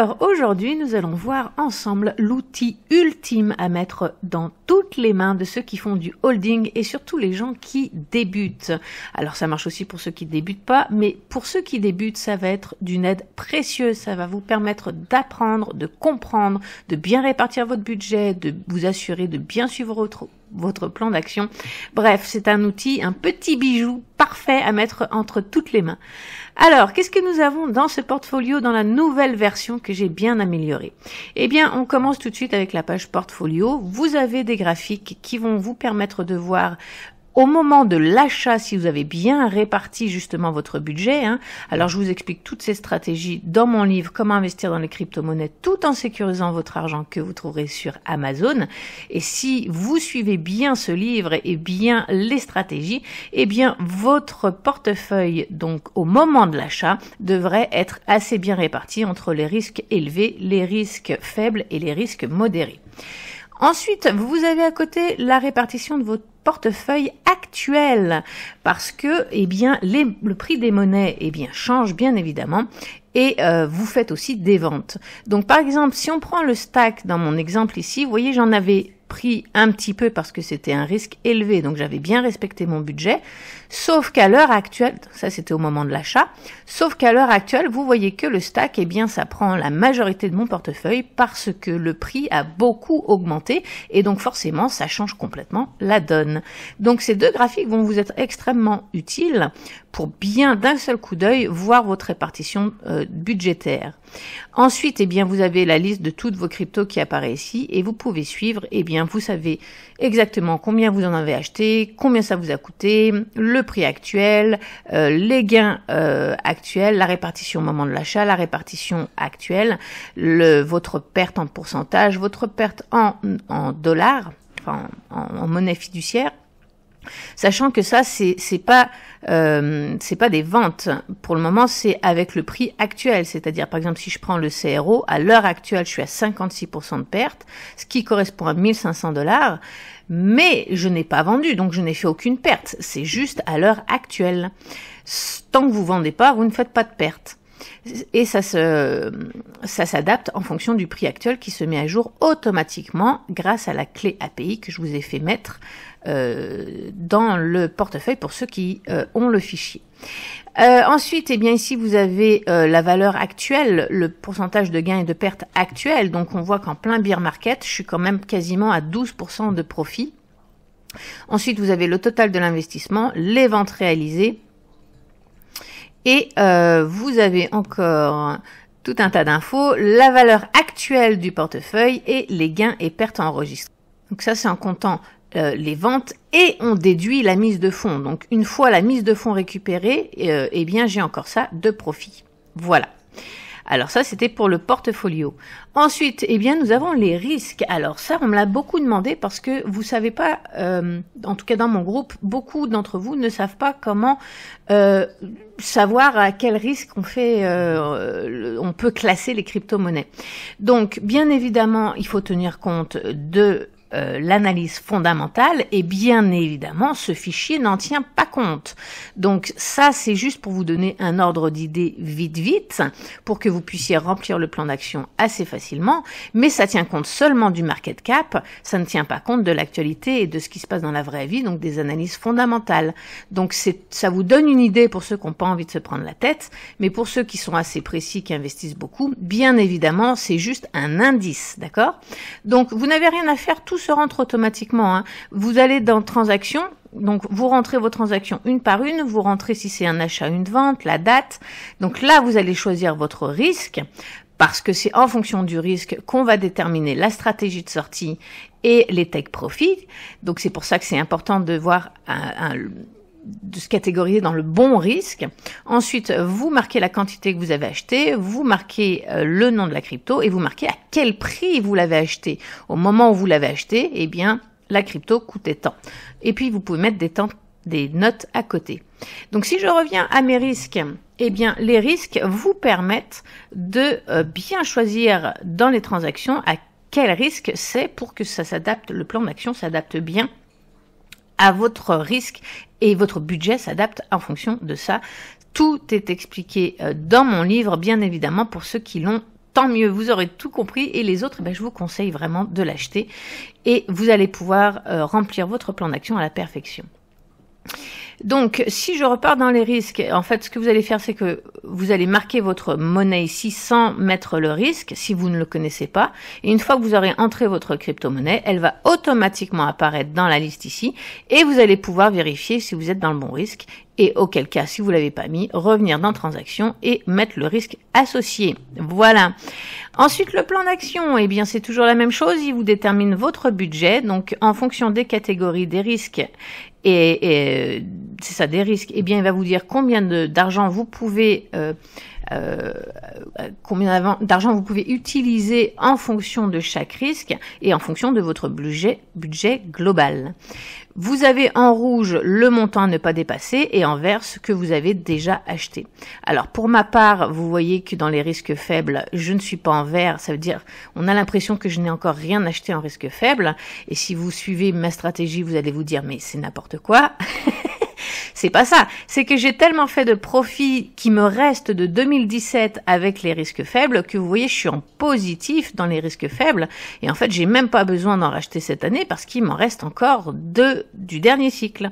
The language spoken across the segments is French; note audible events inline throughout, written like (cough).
Alors aujourd'hui, nous allons voir ensemble l'outil ultime à mettre dans toutes les mains de ceux qui font du holding et surtout les gens qui débutent. Alors ça marche aussi pour ceux qui ne débutent pas, mais pour ceux qui débutent, ça va être d'une aide précieuse. Ça va vous permettre d'apprendre, de comprendre, de bien répartir votre budget, de vous assurer de bien suivre votre votre plan d'action. Bref, c'est un outil, un petit bijou parfait à mettre entre toutes les mains. Alors, qu'est-ce que nous avons dans ce portfolio dans la nouvelle version que j'ai bien améliorée Eh bien, on commence tout de suite avec la page portfolio. Vous avez des graphiques qui vont vous permettre de voir au moment de l'achat, si vous avez bien réparti justement votre budget, hein, alors je vous explique toutes ces stratégies dans mon livre Comment investir dans les crypto-monnaies tout en sécurisant votre argent que vous trouverez sur Amazon. Et si vous suivez bien ce livre et bien les stratégies, eh bien votre portefeuille, donc au moment de l'achat, devrait être assez bien réparti entre les risques élevés, les risques faibles et les risques modérés. Ensuite, vous avez à côté la répartition de votre portefeuille actuel parce que eh bien le prix des monnaies eh bien change bien évidemment et euh, vous faites aussi des ventes. Donc par exemple, si on prend le stack dans mon exemple ici, vous voyez, j'en avais pris un petit peu parce que c'était un risque élevé, donc j'avais bien respecté mon budget. Sauf qu'à l'heure actuelle, ça c'était au moment de l'achat, sauf qu'à l'heure actuelle, vous voyez que le stack, eh bien, ça prend la majorité de mon portefeuille parce que le prix a beaucoup augmenté et donc forcément, ça change complètement la donne. Donc ces deux graphiques vont vous être extrêmement utiles pour bien d'un seul coup d'œil voir votre répartition euh, budgétaire. Ensuite, eh bien, vous avez la liste de toutes vos cryptos qui apparaît ici et vous pouvez suivre, eh bien, vous savez exactement combien vous en avez acheté, combien ça vous a coûté, le le prix actuel, euh, les gains euh, actuels, la répartition au moment de l'achat, la répartition actuelle, votre perte en pourcentage, votre perte en, en dollars, en monnaie fiduciaire, Sachant que ça, c'est pas euh, c'est pas des ventes. Pour le moment, c'est avec le prix actuel. C'est-à-dire, par exemple, si je prends le CRO, à l'heure actuelle, je suis à 56% de perte, ce qui correspond à 1500 dollars, mais je n'ai pas vendu, donc je n'ai fait aucune perte. C'est juste à l'heure actuelle. Tant que vous vendez pas, vous ne faites pas de perte et ça se, ça s'adapte en fonction du prix actuel qui se met à jour automatiquement grâce à la clé API que je vous ai fait mettre euh, dans le portefeuille pour ceux qui euh, ont le fichier. Euh, ensuite, eh bien ici vous avez la valeur actuelle, le pourcentage de gains et de pertes actuels. Donc on voit qu'en plein beer market, je suis quand même quasiment à 12% de profit. Ensuite, vous avez le total de l'investissement, les ventes réalisées, et euh, vous avez encore tout un tas d'infos, la valeur actuelle du portefeuille et les gains et pertes enregistrés. Donc ça c'est en comptant euh, les ventes et on déduit la mise de fonds. Donc une fois la mise de fonds récupérée, euh, eh bien j'ai encore ça de profit. Voilà. Alors ça, c'était pour le portfolio. Ensuite, eh bien, nous avons les risques. Alors ça, on me l'a beaucoup demandé parce que vous savez pas, euh, en tout cas dans mon groupe, beaucoup d'entre vous ne savent pas comment euh, savoir à quel risque on fait, euh, on peut classer les crypto-monnaies. Donc, bien évidemment, il faut tenir compte de euh, l'analyse fondamentale et bien évidemment ce fichier n'en tient pas compte. Donc ça c'est juste pour vous donner un ordre d'idée vite vite pour que vous puissiez remplir le plan d'action assez facilement mais ça tient compte seulement du market cap, ça ne tient pas compte de l'actualité et de ce qui se passe dans la vraie vie donc des analyses fondamentales. Donc c'est ça vous donne une idée pour ceux qui n'ont pas envie de se prendre la tête mais pour ceux qui sont assez précis qui investissent beaucoup, bien évidemment, c'est juste un indice, d'accord Donc vous n'avez rien à faire tout se rentre automatiquement. Hein. Vous allez dans transactions, donc vous rentrez vos transactions une par une, vous rentrez si c'est un achat, une vente, la date. Donc là, vous allez choisir votre risque parce que c'est en fonction du risque qu'on va déterminer la stratégie de sortie et les take profit. Donc c'est pour ça que c'est important de voir un de se catégoriser dans le bon risque. Ensuite, vous marquez la quantité que vous avez achetée, vous marquez euh, le nom de la crypto et vous marquez à quel prix vous l'avez acheté. Au moment où vous l'avez acheté, eh bien, la crypto coûtait tant. Et puis, vous pouvez mettre des, des notes à côté. Donc, si je reviens à mes risques, eh bien, les risques vous permettent de euh, bien choisir dans les transactions à quel risque c'est pour que ça s'adapte, le plan d'action s'adapte bien à votre risque et votre budget s'adapte en fonction de ça. Tout est expliqué euh, dans mon livre, bien évidemment, pour ceux qui l'ont. Tant mieux, vous aurez tout compris et les autres, eh ben, je vous conseille vraiment de l'acheter et vous allez pouvoir euh, remplir votre plan d'action à la perfection. Donc, si je repars dans les risques, en fait, ce que vous allez faire, c'est que vous allez marquer votre monnaie ici sans mettre le risque, si vous ne le connaissez pas. Et une fois que vous aurez entré votre crypto-monnaie, elle va automatiquement apparaître dans la liste ici et vous allez pouvoir vérifier si vous êtes dans le bon risque et auquel cas, si vous l'avez pas mis, revenir dans transaction et mettre le risque associé. Voilà. Ensuite, le plan d'action, eh bien, c'est toujours la même chose. Il vous détermine votre budget. Donc, en fonction des catégories des risques et, euh, c'est ça, des risques, eh bien, il va vous dire combien d'argent vous pouvez euh, euh, euh, combien d'argent vous pouvez utiliser en fonction de chaque risque et en fonction de votre budget, budget global. Vous avez en rouge le montant à ne pas dépasser et en vert ce que vous avez déjà acheté. Alors pour ma part, vous voyez que dans les risques faibles, je ne suis pas en vert. Ça veut dire, on a l'impression que je n'ai encore rien acheté en risque faible. Et si vous suivez ma stratégie, vous allez vous dire mais c'est n'importe quoi. (laughs) C'est pas ça. C'est que j'ai tellement fait de profit qui me reste de 2017 avec les risques faibles que vous voyez, je suis en positif dans les risques faibles. Et en fait, j'ai même pas besoin d'en racheter cette année parce qu'il m'en reste encore deux du dernier cycle.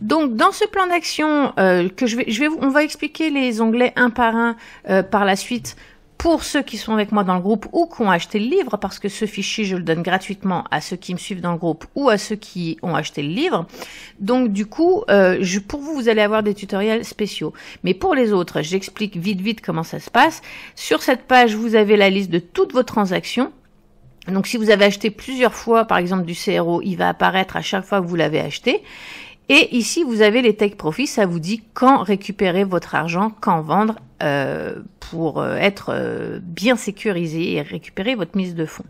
Donc, dans ce plan d'action euh, que je vais, on va expliquer les onglets un par un euh, par la suite pour ceux qui sont avec moi dans le groupe ou qui ont acheté le livre, parce que ce fichier, je le donne gratuitement à ceux qui me suivent dans le groupe ou à ceux qui ont acheté le livre. Donc du coup, euh, pour vous, vous allez avoir des tutoriels spéciaux. Mais pour les autres, j'explique vite, vite comment ça se passe. Sur cette page, vous avez la liste de toutes vos transactions. Donc si vous avez acheté plusieurs fois, par exemple, du CRO, il va apparaître à chaque fois que vous l'avez acheté. Et ici, vous avez les Tech profits, ça vous dit quand récupérer votre argent, quand vendre, euh, pour euh, être euh, bien sécurisé et récupérer votre mise de fonds.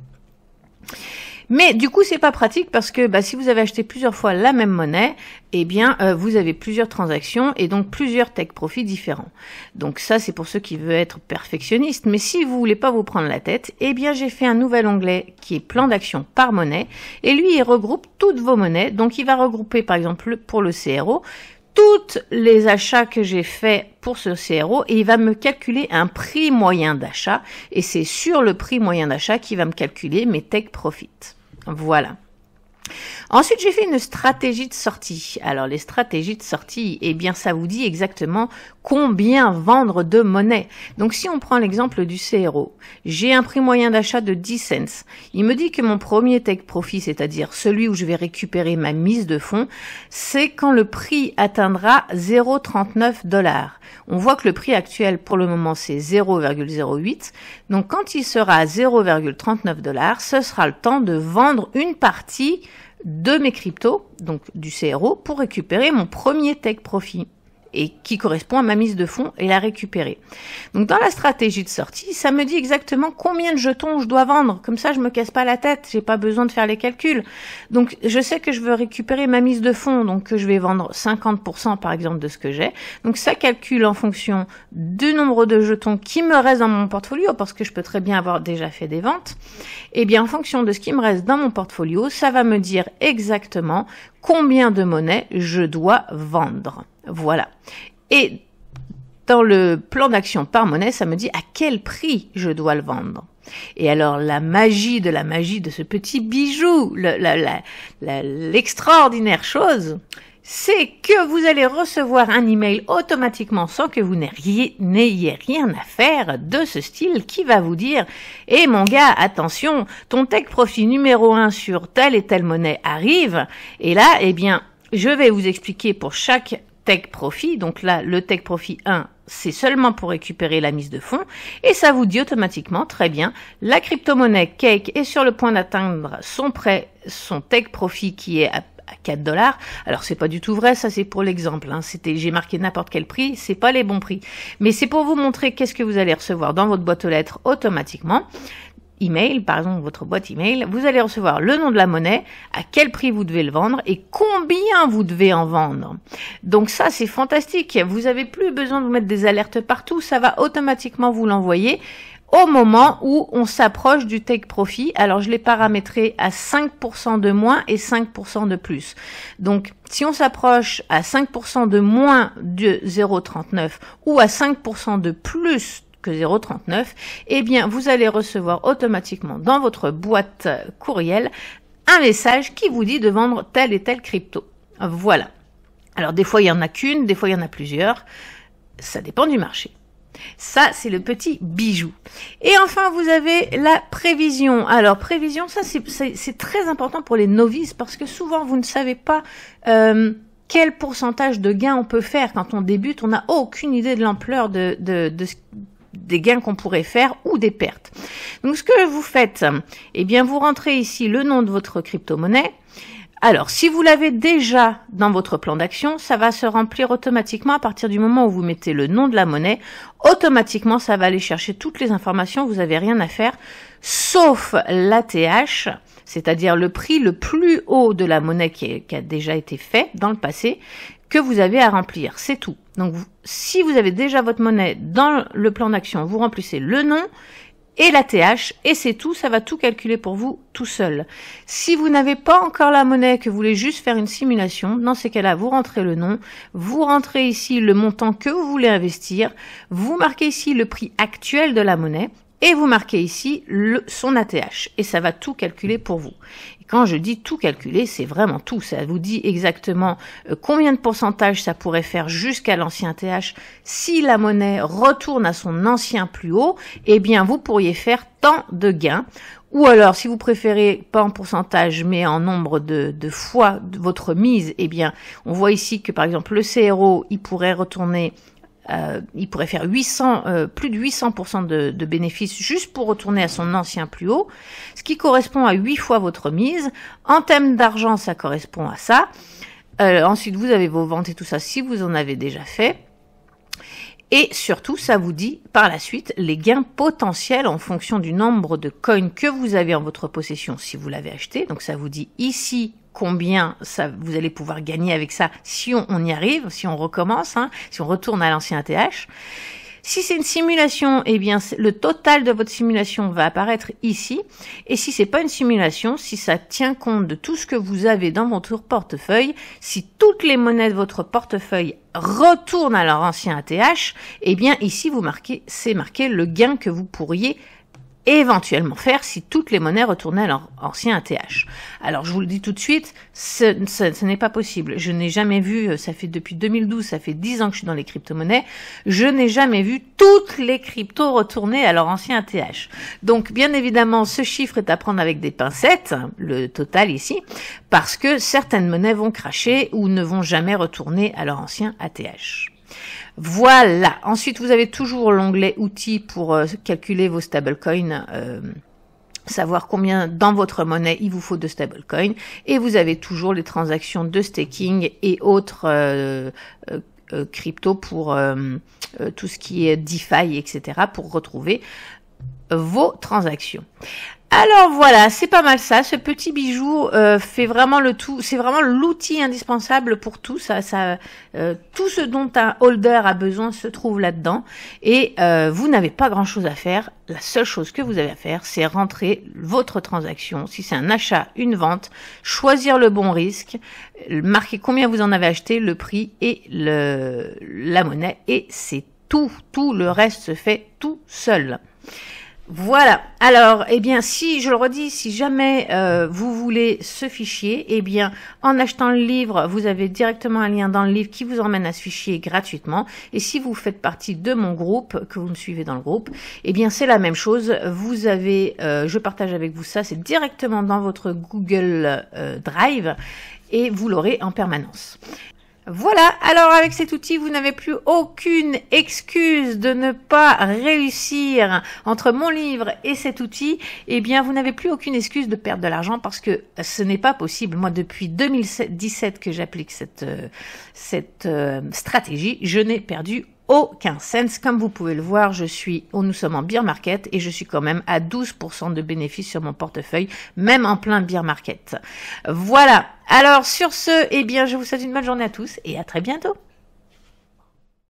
Mais du coup, c'est pas pratique parce que bah, si vous avez acheté plusieurs fois la même monnaie, eh bien, vous avez plusieurs transactions et donc plusieurs tech profits différents. Donc ça, c'est pour ceux qui veulent être perfectionnistes. Mais si vous voulez pas vous prendre la tête, eh bien, j'ai fait un nouvel onglet qui est plan d'action par monnaie et lui, il regroupe toutes vos monnaies. Donc, il va regrouper, par exemple, pour le CRO, toutes les achats que j'ai faits pour ce CRO et il va me calculer un prix moyen d'achat et c'est sur le prix moyen d'achat qu'il va me calculer mes tech profits. Voilà. Ensuite, j'ai fait une stratégie de sortie. Alors, les stratégies de sortie, eh bien, ça vous dit exactement combien vendre de monnaie. Donc, si on prend l'exemple du CRO, j'ai un prix moyen d'achat de 10 cents. Il me dit que mon premier take profit, c'est-à-dire celui où je vais récupérer ma mise de fonds, c'est quand le prix atteindra 0,39 dollars. On voit que le prix actuel, pour le moment, c'est 0,08. Donc, quand il sera à 0,39 dollars, ce sera le temps de vendre une partie de mes cryptos, donc du CRO, pour récupérer mon premier tech profit et qui correspond à ma mise de fonds et la récupérer. Donc dans la stratégie de sortie, ça me dit exactement combien de jetons je dois vendre. Comme ça, je me casse pas la tête, j'ai pas besoin de faire les calculs. Donc je sais que je veux récupérer ma mise de fonds, donc que je vais vendre 50% par exemple de ce que j'ai. Donc ça calcule en fonction du nombre de jetons qui me restent dans mon portfolio, parce que je peux très bien avoir déjà fait des ventes. Et eh bien en fonction de ce qui me reste dans mon portfolio, ça va me dire exactement combien de monnaie je dois vendre. Voilà. Et dans le plan d'action par monnaie, ça me dit à quel prix je dois le vendre. Et alors la magie de la magie de ce petit bijou, l'extraordinaire chose, c'est que vous allez recevoir un email automatiquement sans que vous n'ayez rien à faire de ce style qui va vous dire "Eh mon gars, attention, ton tech profit numéro 1 sur telle et telle monnaie arrive." Et là, eh bien, je vais vous expliquer pour chaque Tech Profit. Donc là, le Tech Profit 1, c'est seulement pour récupérer la mise de fonds. Et ça vous dit automatiquement, très bien, la crypto-monnaie Cake est sur le point d'atteindre son prêt, son Tech Profit qui est à 4 dollars. Alors c'est pas du tout vrai, ça c'est pour l'exemple. Hein. C'était, j'ai marqué n'importe quel prix, c'est pas les bons prix. Mais c'est pour vous montrer qu'est-ce que vous allez recevoir dans votre boîte aux lettres automatiquement email, par exemple votre boîte email, vous allez recevoir le nom de la monnaie, à quel prix vous devez le vendre et combien vous devez en vendre. Donc ça, c'est fantastique. Vous avez plus besoin de vous mettre des alertes partout. Ça va automatiquement vous l'envoyer au moment où on s'approche du take profit. Alors je l'ai paramétré à 5% de moins et 5% de plus. Donc si on s'approche à 5% de moins de 0,39 ou à 5% de plus que 0,39, eh bien, vous allez recevoir automatiquement dans votre boîte courriel un message qui vous dit de vendre telle et telle crypto. Voilà. Alors, des fois, il y en a qu'une, des fois, il y en a plusieurs. Ça dépend du marché. Ça, c'est le petit bijou. Et enfin, vous avez la prévision. Alors, prévision, ça, c'est très important pour les novices parce que souvent, vous ne savez pas euh, quel pourcentage de gain on peut faire quand on débute. On n'a aucune idée de l'ampleur de, de, de, des gains qu'on pourrait faire ou des pertes. Donc ce que vous faites, eh bien vous rentrez ici le nom de votre crypto-monnaie. Alors si vous l'avez déjà dans votre plan d'action, ça va se remplir automatiquement à partir du moment où vous mettez le nom de la monnaie. Automatiquement, ça va aller chercher toutes les informations, vous n'avez rien à faire, sauf l'ATH, c'est-à-dire le prix le plus haut de la monnaie qui, qui a déjà été fait dans le passé, que vous avez à remplir. C'est tout. Donc, si vous avez déjà votre monnaie dans le plan d'action, vous remplissez le nom et la TH, et c'est tout, ça va tout calculer pour vous tout seul. Si vous n'avez pas encore la monnaie, que vous voulez juste faire une simulation, dans ces cas-là, vous rentrez le nom, vous rentrez ici le montant que vous voulez investir, vous marquez ici le prix actuel de la monnaie, et vous marquez ici le, son ATH et ça va tout calculer pour vous. Et quand je dis tout calculer, c'est vraiment tout. Ça vous dit exactement euh, combien de pourcentage ça pourrait faire jusqu'à l'ancien ATH. Si la monnaie retourne à son ancien plus haut, eh bien vous pourriez faire tant de gains. Ou alors, si vous préférez pas en pourcentage, mais en nombre de, de fois de votre mise, eh bien, on voit ici que par exemple le CRO, il pourrait retourner euh, il pourrait faire euh, plus de 800% de, de bénéfices juste pour retourner à son ancien plus haut, ce qui correspond à 8 fois votre mise. En thème d'argent, ça correspond à ça. Euh, ensuite, vous avez vos ventes et tout ça si vous en avez déjà fait. Et surtout, ça vous dit par la suite les gains potentiels en fonction du nombre de coins que vous avez en votre possession si vous l'avez acheté. Donc ça vous dit ici combien ça, vous allez pouvoir gagner avec ça si on, y arrive, si on recommence, hein, si on retourne à l'ancien ATH. Si c'est une simulation, eh bien le total de votre simulation va apparaître ici. Et si c'est pas une simulation, si ça tient compte de tout ce que vous avez dans votre portefeuille, si toutes les monnaies de votre portefeuille retournent à leur ancien ATH, eh bien ici vous marquez, c'est marqué le gain que vous pourriez éventuellement faire si toutes les monnaies retournaient à leur ancien ATH. Alors je vous le dis tout de suite, ce, n'est pas possible. Je n'ai jamais vu, euh, ça fait depuis 2012, ça fait 10 ans que je suis dans les crypto-monnaies, je n'ai jamais vu toutes les cryptos retourner à leur ancien ATH. Donc bien évidemment, ce chiffre est à prendre avec des pincettes, hein, le total ici, parce que certaines monnaies vont cracher ou ne vont jamais retourner à leur ancien ATH. Voilà. Ensuite, vous avez toujours l'onglet outils pour euh, calculer vos stablecoins. Euh, savoir combien dans votre monnaie il vous faut de stablecoins et vous avez toujours les transactions de staking et autres euh, crypto pour tout ce qui est DeFi etc pour retrouver vos transactions. Alors voilà, c'est pas mal ça. Ce petit bijou euh, fait vraiment le tout. C'est vraiment l'outil indispensable pour tout ça. ça euh, tout ce dont un holder a besoin se trouve là-dedans. Et euh, vous n'avez pas grand-chose à faire. La seule chose que vous avez à faire, c'est rentrer votre transaction. Si c'est un achat, une vente, choisir le bon risque, marquer combien vous en avez acheté, le prix et le, la monnaie. Et c'est tout. Tout le reste se fait tout seul. Voilà. Alors, eh bien, si je le redis, si jamais euh, vous voulez ce fichier, eh bien, en achetant le livre, vous avez directement un lien dans le livre qui vous emmène à ce fichier gratuitement. Et si vous faites partie de mon groupe, que vous me suivez dans le groupe, eh bien, c'est la même chose. Vous avez, euh, je partage avec vous ça, c'est directement dans votre Google euh, Drive et vous l'aurez en permanence. Voilà, alors avec cet outil, vous n'avez plus aucune excuse de ne pas réussir. Entre mon livre et cet outil, eh bien, vous n'avez plus aucune excuse de perdre de l'argent parce que ce n'est pas possible. Moi, depuis 2017 que j'applique cette, euh, cette euh, stratégie, je n'ai perdu aucun sens. Comme vous pouvez le voir, je suis, oh, nous sommes en beer market et je suis quand même à 12% de bénéfices sur mon portefeuille, même en plein beer market. Voilà. Alors sur ce, eh bien, je vous souhaite une bonne journée à tous et à très bientôt.